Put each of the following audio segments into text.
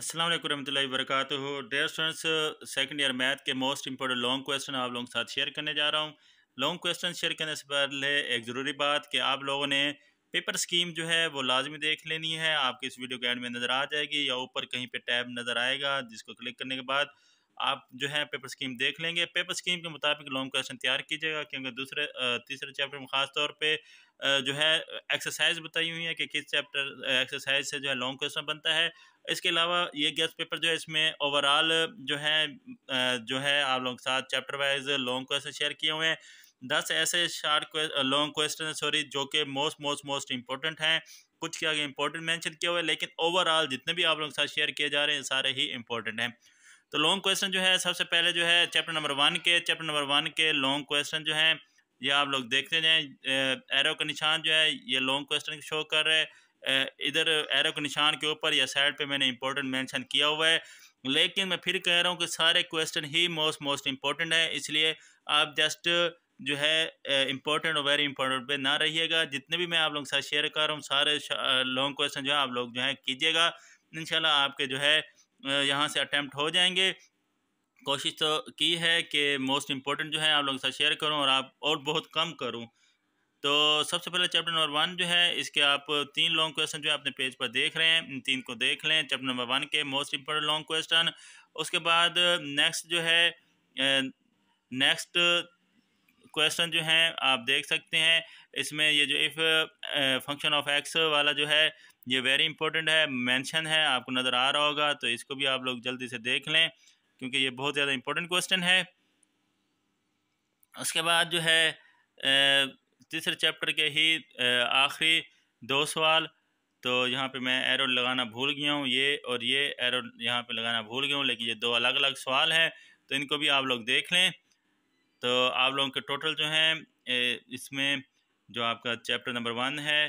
असलम वरहमल वरक dear students second year math के मोस्ट इंपॉर्टेंट लॉन्ग क्वेश्चन आप लोगों के साथ शेयर करने जा रहा हूँ लॉन्ग क्वेश्चन शेयर करने से पहले एक ज़रूरी बात कि आप लोगों ने पेपर स्कीम जो है वो लाजमी देख लेनी है आपके इस वीडियो गाइड में नज़र आ जाएगी या ऊपर कहीं पर टैब नज़र आएगा जिसको क्लिक करने के बाद आप जो है पेपर स्कीम देख लेंगे पेपर स्कीम के मुताबिक लॉन्ग क्वेश्चन तैयार कीजिएगा क्योंकि दूसरे तीसरे चैप्टर में ख़ास तौर पे जो है एक्सरसाइज बताई हुई है कि किस चैप्टर एक्सरसाइज से जो है लॉन्ग क्वेश्चन बनता है इसके अलावा ये गेस्ट पेपर जो है इसमें ओवरऑल जो है जो है आप लोगों के साथ chapter wise long question share किए हुए हैं दस ऐसे शार्ट लॉन्ग क्वेश्चन सॉरी जो कि मोस्ट मोस्ट मोस्ट इंपॉर्टेंट हैं कुछ के आगे इंपॉर्टेंट मैंशन किया हुआ है लेकिन ओवरऑल जितने भी आप लोगों के साथ शेयर किए जा रहे हैं सारे ही इंपॉर्टेंट हैं तो लॉन्ग क्वेश्चन जो है सबसे पहले जो है चैप्टर नंबर वन के चैप्टर नंबर वन के लॉन्ग क्वेश्चन जो हैं ये आप लोग देखते जाएँ एरो का निशान जो है ये लॉन्ग क्वेश्चन शो कर रहे हैं इधर एरो के निशान के ऊपर या साइड पे मैंने इंपॉर्टेंट मेंशन किया हुआ है लेकिन मैं फिर कह रहा हूँ कि सारे क्वेश्चन ही मोस्ट मोस्ट इम्पोर्टेंट है इसलिए आप जस्ट जो है इंपॉर्टेंट और वेरी इंपॉर्टेंट पे ना रहिएगा जितने भी मैं आप लोगों के साथ शेयर कर रहा हूँ सारे लॉन्ग क्वेश्चन जो है आप लोग जो है कीजिएगा इन आपके जो है यहाँ से अटैम्प्ट हो जाएंगे कोशिश तो की है कि मोस्ट इम्पोर्टेंट जो है आप लोगों के साथ शेयर करूँ और आप और बहुत कम करूँ तो सबसे पहले चैप्टर नंबर वन जो है इसके आप तीन लॉन्ग क्वेश्चन जो है अपने पेज पर देख रहे हैं इन तीन को देख लें चैप्टर नंबर वन के मोस्ट इम्पोर्टेंट लॉन्ग क्वेश्चन उसके बाद नेक्स्ट जो है नेक्स्ट क्वेश्चन जो हैं आप देख सकते हैं इसमें ये जो इफ़ फंक्शन ऑफ एक्स वाला जो है ये वेरी इंपॉर्टेंट है मेंशन है आपको नज़र आ रहा होगा तो इसको भी आप लोग जल्दी से देख लें क्योंकि ये बहुत ज़्यादा इंपॉर्टेंट क्वेश्चन है उसके बाद जो है तीसरे चैप्टर के ही आखिरी दो सवाल तो यहाँ पे मैं एरो लगाना भूल गया हूँ ये और ये एरो यहाँ पे लगाना भूल गया हूँ लेकिन ये दो अलग अलग सवाल हैं तो इनको भी आप लोग देख लें तो आप लोगों के टोटल जो हैं इसमें जो आपका चैप्टर नंबर वन है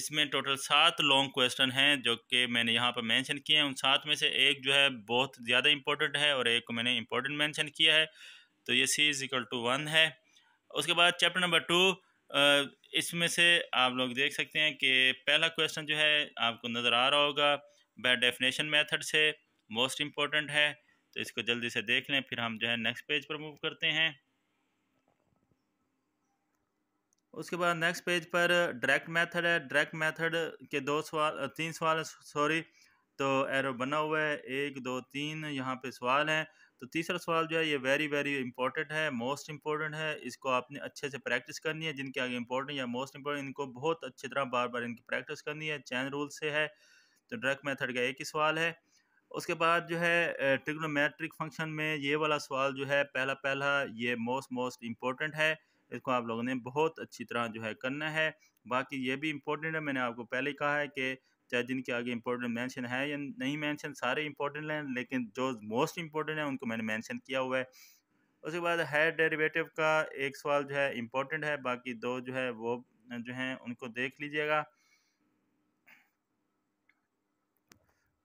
इसमें टोटल सात लॉन्ग क्वेश्चन हैं जो कि मैंने यहाँ पर मेंशन किए हैं उन सात में से एक जो है बहुत ज़्यादा इम्पोर्टेंट है और एक को मैंने इम्पोर्टेंट मेंशन किया है तो ये C is equal to one है उसके बाद चैप्टर नंबर टू इसमें से आप लोग देख सकते हैं कि पहला क्वेश्चन जो है आपको नज़र आ रहा होगा बाय डेफिनेशन मेथड से मोस्ट इम्पॉर्टेंट है तो इसको जल्दी से देख लें फिर हम जो है नेक्स्ट पेज पर मूव करते हैं उसके बाद नेक्स्ट पेज पर डायरेक्ट मेथड है डायरेक्ट मेथड के दो सवाल तीन सवाल सॉरी तो एरो बना हुआ है एक दो तीन यहाँ पे सवाल हैं तो तीसरा सवाल जो है ये वेरी वेरी इंपॉर्टेंट है मोस्ट इंपॉर्टेंट है इसको आपने अच्छे से प्रैक्टिस करनी है जिनके आगे इंपॉर्टेंट या मोस्ट इंपॉर्टेंट इनको बहुत अच्छी तरह बार बार इनकी प्रैक्टिस करनी है चैन रूल से है तो ड्रग मेथड का एक ही सवाल है उसके बाद जो है ट्रिग्नोमेट्रिक फंक्शन में ये वाला सवाल जो है पहला पहला ये मोस्ट मोस्ट इम्पॉर्टेंट है इसको आप लोगों ने बहुत अच्छी तरह जो है करना है बाकी ये भी इम्पोर्टेंट है मैंने आपको पहले कहा है कि चाहे जिनके आगे इंपॉर्टेंट मेंशन है या नहीं मेंशन सारे इंपॉर्टेंट हैं लेकिन जो मोस्ट इंपॉर्टेंट हैं उनको मैंने मेंशन किया हुआ है उसके बाद है डेरिवेटिव का एक सवाल जो है इम्पोर्टेंट है बाकी दो जो है वो जो हैं उनको देख लीजिएगा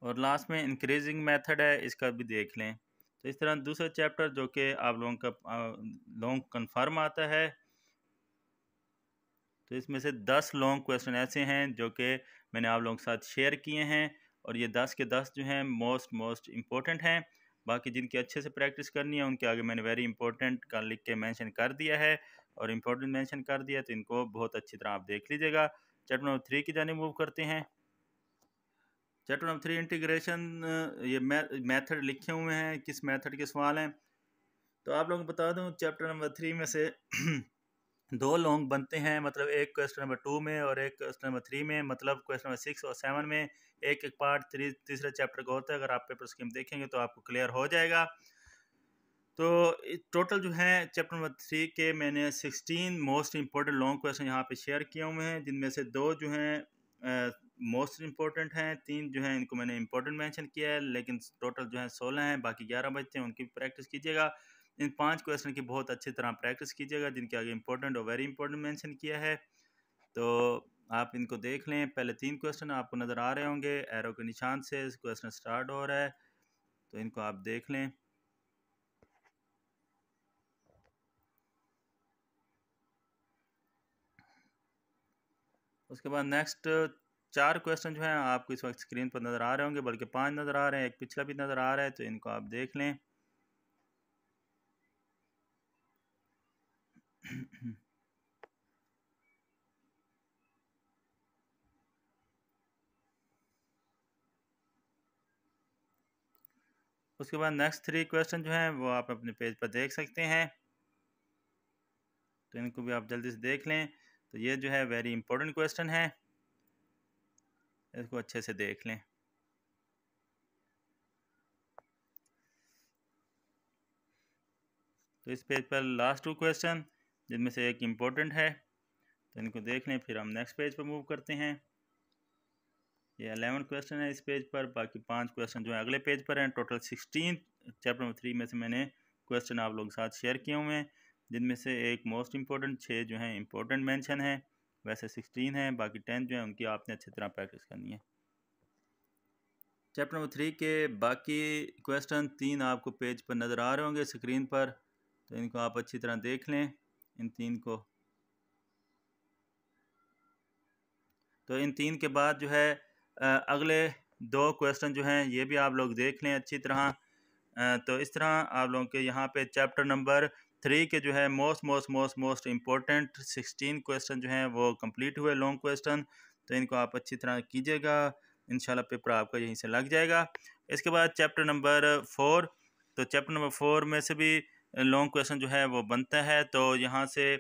और लास्ट में इंक्रीजिंग मेथड है इसका भी देख लें तो इस तरह दूसरा चैप्टर जो कि आप लोगों का लोग कन्फर्म आता है तो इसमें से दस लॉन्ग क्वेश्चन ऐसे हैं जो कि मैंने आप लोगों के साथ शेयर किए हैं और ये दस के दस जो हैं मोस्ट मोस्ट इम्पॉर्टेंट हैं बाकी जिनकी अच्छे से प्रैक्टिस करनी है उनके आगे मैंने वेरी इंपॉर्टेंट का लिख के मेंशन कर दिया है और इम्पोर्टेंट मेंशन कर दिया तो इनको बहुत अच्छी तरह आप देख लीजिएगा चैप्टर नंबर थ्री की जानी मूव करते हैं चैप्टर नंबर थ्री इंटीग्रेशन ये मेथड लिखे हुए हैं किस मेथड के सवाल हैं तो आप लोग बता दूं चैप्टर नंबर थ्री में से दो लॉन्ग बनते हैं मतलब एक क्वेश्चन नंबर टू में और एक क्वेश्चन नंबर थ्री में मतलब क्वेश्चन नंबर सिक्स और सेवन में एक एक पार्ट थ्री तीसरे चैप्टर का होता है अगर आप पेपर स्कीम देखेंगे तो आपको क्लियर हो जाएगा तो टोटल जो है चैप्टर नंबर थ्री के मैंने sixteen most important long question यहाँ पे शेयर किए हुए हैं जिनमें से दो जो हैं मोस्ट इम्पोर्टेंट हैं तीन जो हैं इनको मैंने इम्पोर्टेंट मेंशन किया है लेकिन टोटल जो है सोलह हैं बाकी ग्यारह बच्चे हैं उनकी भी प्रैक्टिस कीजिएगा इन पांच क्वेश्चन की बहुत अच्छी तरह प्रैक्टिस कीजिएगा जिनके आगे इंपॉर्टेंट और वेरी इंपॉर्टेंट मेंशन किया है तो आप इनको देख लें पहले तीन क्वेश्चन आपको नज़र आ रहे होंगे एरो के निशान से क्वेश्चन स्टार्ट हो रहा है तो इनको आप देख लें उसके बाद नेक्स्ट चार क्वेश्चन जो हैं आपको इस वक्त स्क्रीन पर नज़र आ रहे होंगे बल्कि पांच नज़र आ रहे हैं एक पिछला भी नज़र आ रहा है तो इनको आप देख लें उसके बाद नेक्स्ट थ्री क्वेश्चन जो हैं वो आप अपने पेज पर देख सकते हैं तो इनको भी आप जल्दी से देख लें तो ये जो है वेरी इंपॉर्टेंट क्वेश्चन है इसको अच्छे से देख लें तो इस पेज पर लास्ट टू क्वेश्चन जिनमें से एक इम्पोर्टेंट है तो इनको देख लें फिर हम नेक्स्ट पेज पर मूव करते हैं ये अलेवन क्वेश्चन है इस पेज पर बाकी पांच क्वेश्चन जो है अगले पेज पर हैं total sixteen chapter number three में से मैंने क्वेश्चन आप लोगों के साथ शेयर किए हुए हैं जिनमें से एक मोस्ट इम्पोर्टेंट छः जो हैं इम्पोर्टेंट मेंशन है वैसे सिक्सटीन है बाकी टेन जो है उनकी आपने अच्छी तरह प्रैक्टिस करनी है चैप्टर नंबर थ्री के बाकी क्वेश्चन तीन आपको पेज पर नज़र आ रहे होंगे स्क्रीन पर तो इनको आप अच्छी तरह देख लें इन तीन को तो इन तीन के बाद जो है अगले दो क्वेश्चन जो हैं ये भी आप लोग देख लें अच्छी तरह तो इस तरह आप लोगों के यहाँ पे चैप्टर नंबर थ्री के जो है most most most most important sixteen question जो हैं वो कंप्लीट हुए लॉन्ग क्वेश्चन तो इनको आप अच्छी तरह कीजिएगा इन पेपर आपका यहीं से लग जाएगा इसके बाद चैप्टर नंबर फोर तो चैप्टर नंबर फोर में से भी लॉन्ग क्वेश्चन जो है वो बनता है तो यहाँ से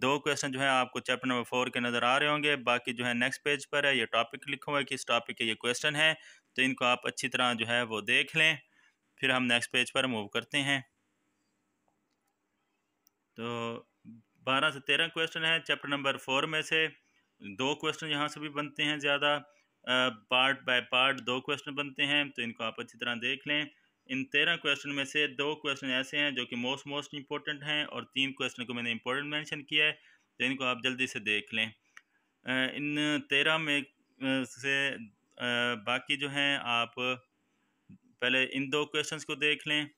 दो क्वेश्चन जो है आपको चैप्टर नंबर फोर के नज़र आ रहे होंगे बाकी जो है नेक्स्ट पेज पर है ये टॉपिक लिखा हुआ है किस टॉपिक के ये क्वेश्चन है तो इनको आप अच्छी तरह जो है वो देख लें फिर हम नेक्स्ट पेज पर मूव करते हैं तो बारह से तेरह क्वेश्चन है चैप्टर नंबर फोर में से दो क्वेश्चन यहाँ से भी बनते हैं ज़्यादा पार्ट बाय पार्ट दो क्वेश्चन बनते हैं तो इनको आप अच्छी तरह देख लें इन तेरह क्वेश्चन में से दो क्वेश्चन ऐसे हैं जो कि मोस्ट मोस्ट इंपॉर्टेंट हैं और तीन क्वेश्चन को मैंने इंपॉर्टेंट मेंशन किया है तो इनको आप जल्दी से देख लें इन तेरह में से बाकी जो हैं आप पहले इन दो क्वेश्चंस को देख लें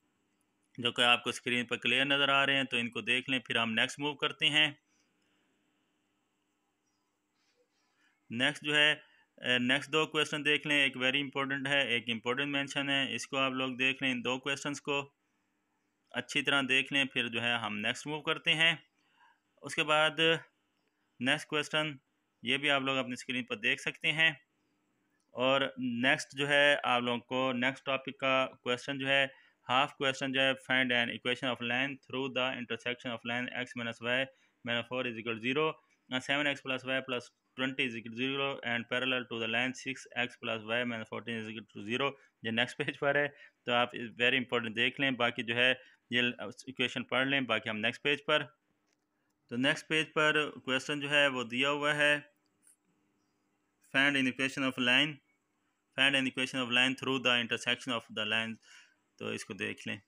जो कि आपको स्क्रीन पर क्लियर नज़र आ रहे हैं तो इनको देख लें फिर हम नेक्स्ट मूव करते हैं नेक्स्ट जो है नेक्स्ट uh, दो क्वेश्चन देख लें एक वेरी इंपॉर्टेंट है एक इम्पोर्टेंट मेंशन है इसको आप लोग देख लें इन दो क्वेश्चंस को अच्छी तरह देख लें फिर जो है हम नेक्स्ट मूव करते हैं उसके बाद नेक्स्ट क्वेश्चन ये भी आप लोग अपनी स्क्रीन पर देख सकते हैं और नेक्स्ट जो है आप लोगों को नेक्स्ट टॉपिक का क्वेश्चन जो है हाफ क्वेश्चन जो है find an equation of line through the intersection of line x minus y minus four is equal zero seven x plus y plus 20 is equal to 0 and parallel to the line 6x plus y minus 14 is equal to 0 ये next page पर है तो आप very important देख लें बाकी जो है ये इक्वेशन पढ़ लें बाकी हम नेक्स्ट पेज पर तो नेक्स्ट पेज पर क्वेश्चन जो है वो दिया हुआ है find an equation of line find an equation of line through the intersection of the line तो इसको देख लें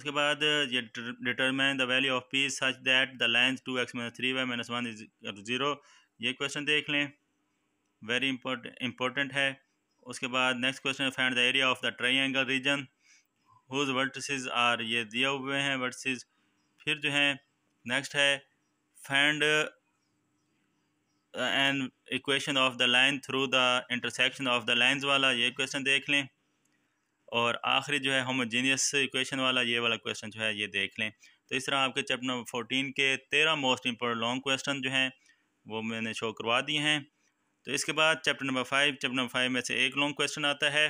उसके बाद ये determine the value of P such that the line two x minus three y minus one is zero ये question देख लें वेरी इंपॉर्टेंट है उसके बाद next question find the area of the triangle region whose vertices are ये दिए हुए हैं वर्टिसेस फिर जो है नेक्स्ट है find an equation of the line through the intersection of the lines वाला ये क्वेश्चन देख लें और आखिरी जो है होमोजीनियस इक्वेशन वाला ये वाला क्वेश्चन जो है ये देख लें तो इस तरह आपके चैप्टर नंबर फोर्टीन के तेरह मोस्ट इम्पोर्टेंट लॉन्ग क्वेश्चन जो हैं वो मैंने शो करवा दिए हैं तो इसके बाद chapter number five chapter number five में से एक लॉन्ग क्वेश्चन आता है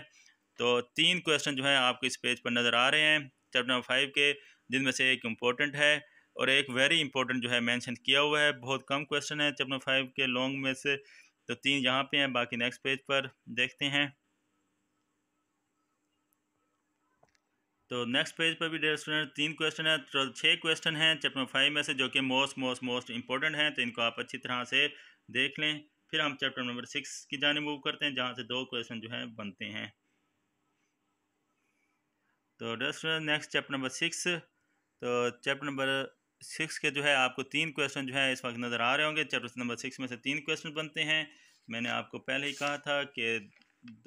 तो तीन क्वेश्चन जो है आपको इस पेज पर नज़र आ रहे हैं चैप्टर नंबर फाइव के जिनमें से एक इम्पोर्टेंट है और एक वेरी इंपॉर्टेंट जो है मैंशन किया हुआ है बहुत कम क्वेश्चन है चैप्टर फाइव के लॉन्ग में से तो तीन यहाँ पे हैं बाकी नेक्स्ट पेज पर देखते हैं तो नेक्स्ट पेज पर भी डेयर स्टूडेंट तीन क्वेश्चन है तो छः क्वेश्चन हैं चैप्टर फाइव में से जो कि मोस्ट मोस्ट मोस्ट इंपॉर्टेंट हैं तो इनको आप अच्छी तरह से देख लें फिर हम चैप्टर नंबर सिक्स की जाने मूव करते हैं जहाँ से दो क्वेश्चन जो है बनते हैं तो dear student next chapter number six तो चैप्टर नंबर सिक्स के जो है आपको तीन क्वेश्चन जो है इस वक्त नज़र आ रहे होंगे चैप्टर नंबर सिक्स में से तीन क्वेश्चन बनते हैं मैंने आपको पहले ही कहा था कि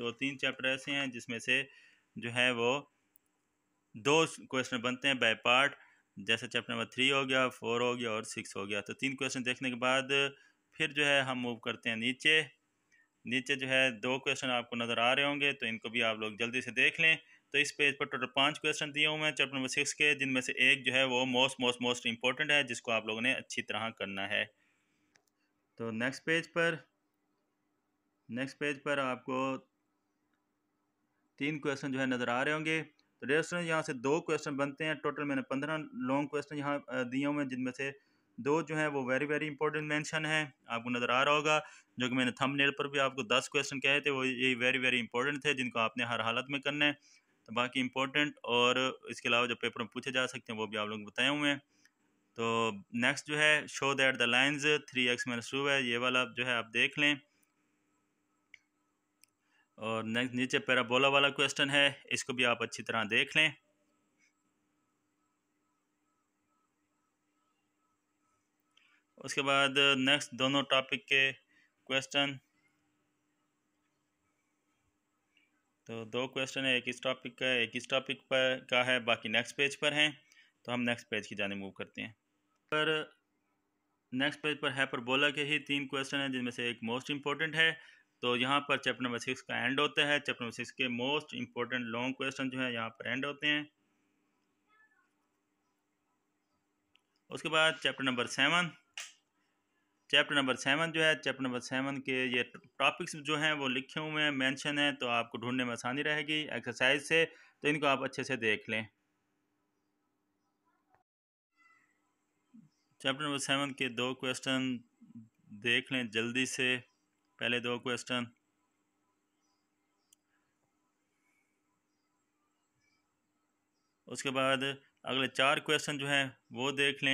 दो तीन चैप्टर ऐसे हैं जिसमें से जो है वो दो क्वेश्चन बनते हैं बाय पार्ट जैसे चैप्टर नंबर थ्री हो गया फोर हो गया और सिक्स हो गया तो तीन क्वेश्चन देखने के बाद फिर जो है हम मूव करते हैं नीचे नीचे जो है दो क्वेश्चन आपको नज़र आ रहे होंगे तो इनको भी आप लोग जल्दी से देख लें तो इस पेज पर टोटल पाँच क्वेश्चन दिए हुए हैं चैप्टर नंबर सिक्स के जिनमें से एक जो है वो मोस्ट मोस्ट मोस्ट इंपॉर्टेंट है जिसको आप लोगों ने अच्छी तरह करना है तो नेक्स्ट पेज पर नेक्स्ट पेज पर आपको तीन क्वेश्चन जो है नज़र आ रहे होंगे तो डेयर स्टूडेंट यहाँ से दो क्वेश्चन बनते हैं टोटल मैंने पंद्रह लॉन्ग क्वेश्चन यहाँ दिए हुए हैं जिनमें से दो जो हैं वो वेरी वेरी इंपॉर्टेंट मेंशन है आपको नज़र आ रहा होगा जो कि मैंने थंबनेल पर भी आपको दस क्वेश्चन कहे थे वो ये वेरी वेरी इंपॉर्टेंट थे जिनको आपने हर हालत में करना है तो बाकी इंपॉर्टेंट और इसके अलावा जो पेपर में पूछे जा सकते हैं वो भी आप लोग बताए हुए हैं तो नेक्स्ट जो है show that the lines three x minus two है ये वाला जो है आप देख लें और नेक्स्ट नीचे पैराबोला वाला क्वेश्चन है इसको भी आप अच्छी तरह देख लें उसके बाद नेक्स्ट दोनों टॉपिक के क्वेश्चन तो दो क्वेश्चन है एक इस टॉपिक का एक इस टॉपिक पर का है बाकी नेक्स्ट पेज पर हैं तो हम नेक्स्ट पेज की जाने मूव करते हैं पर नेक्स्ट पेज पर है पर बोला के ही तीन क्वेश्चन हैं जिनमें से एक मोस्ट इम्पोर्टेंट है तो यहाँ पर चैप्टर नंबर सिक्स का एंड होता है चैप्टर नंबर सिक्स के मोस्ट इंपॉर्टेंट लॉन्ग क्वेश्चन जो है यहाँ पर एंड होते हैं उसके बाद chapter number seven chapter number seven जो है चैप्टर नंबर सेवन के ये टॉपिक्स जो हैं वो लिखे हुए हैं मेंशन हैं तो आपको ढूंढने में आसानी रहेगी एक्सरसाइज से तो इनको आप अच्छे से देख लें चैप्टर नंबर सेवन के दो क्वेश्चन देख लें जल्दी से पहले दो क्वेश्चन उसके बाद अगले चार क्वेश्चन जो हैं वो देख लें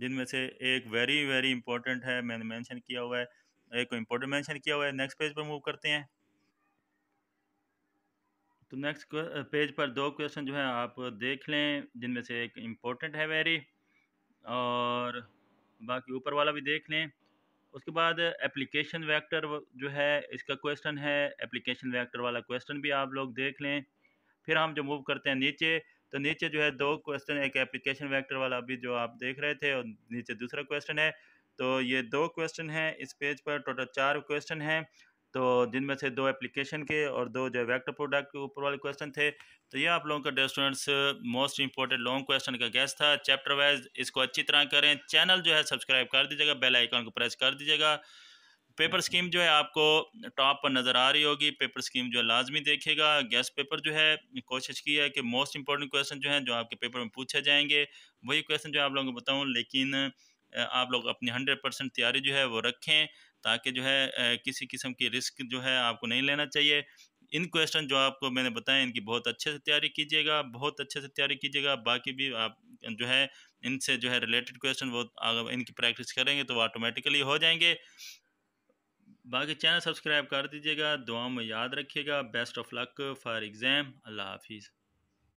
जिनमें से एक वेरी वेरी इंपॉर्टेंट है मैंने मेंशन किया हुआ है एक को इम्पोर्टेंट मेंशन किया हुआ है नेक्स्ट पेज पर मूव करते हैं तो नेक्स्ट पेज पर दो क्वेश्चन जो है आप देख लें जिनमें से एक इम्पोर्टेंट है वेरी और बाकी ऊपर वाला भी देख लें उसके बाद एप्लीकेशन वेक्टर जो है इसका क्वेश्चन है एप्लीकेशन वेक्टर वाला क्वेश्चन भी आप लोग देख लें फिर हम जो मूव करते हैं नीचे तो नीचे जो है दो क्वेश्चन एक एप्लीकेशन वेक्टर वाला अभी जो आप देख रहे थे और नीचे दूसरा क्वेश्चन है तो ये दो क्वेश्चन हैं इस पेज पर टोटल चार क्वेश्चन हैं तो जिनमें से दो एप्लीकेशन के और दो जो वेक्टर प्रोडक्ट के ऊपर वाले क्वेश्चन थे तो ये आप लोगों का students most important long question का गैस था चैप्टर वाइज इसको अच्छी तरह करें चैनल जो है सब्सक्राइब कर दीजिएगा बेल आइकॉन को प्रेस कर दीजिएगा पेपर स्कीम जो है आपको टॉप पर नज़र आ रही होगी पेपर स्कीम जो है लाजमी देखेगा गैस पेपर जो है कोशिश की है कि मोस्ट इंपॉर्टेंट क्वेश्चन जो है जो आपके पेपर में पूछे जाएंगे वही क्वेश्चन जो आप लोगों को बताऊँ लेकिन आप लोग अपनी हंड्रेड परसेंट तैयारी जो है वो रखें ताकि जो है किसी किस्म की रिस्क जो है आपको नहीं लेना चाहिए इन क्वेश्चन जो आपको मैंने बताया इनकी बहुत अच्छे से तैयारी कीजिएगा बहुत अच्छे से तैयारी कीजिएगा बाकी भी आप जो है इनसे जो है रिलेटेड क्वेश्चन वो अगर इनकी प्रैक्टिस करेंगे तो ऑटोमेटिकली हो जाएंगे बाकी चैनल सब्सक्राइब कर दीजिएगा दुआ में याद रखिएगा best of luck for exam अल्लाह हाफिज़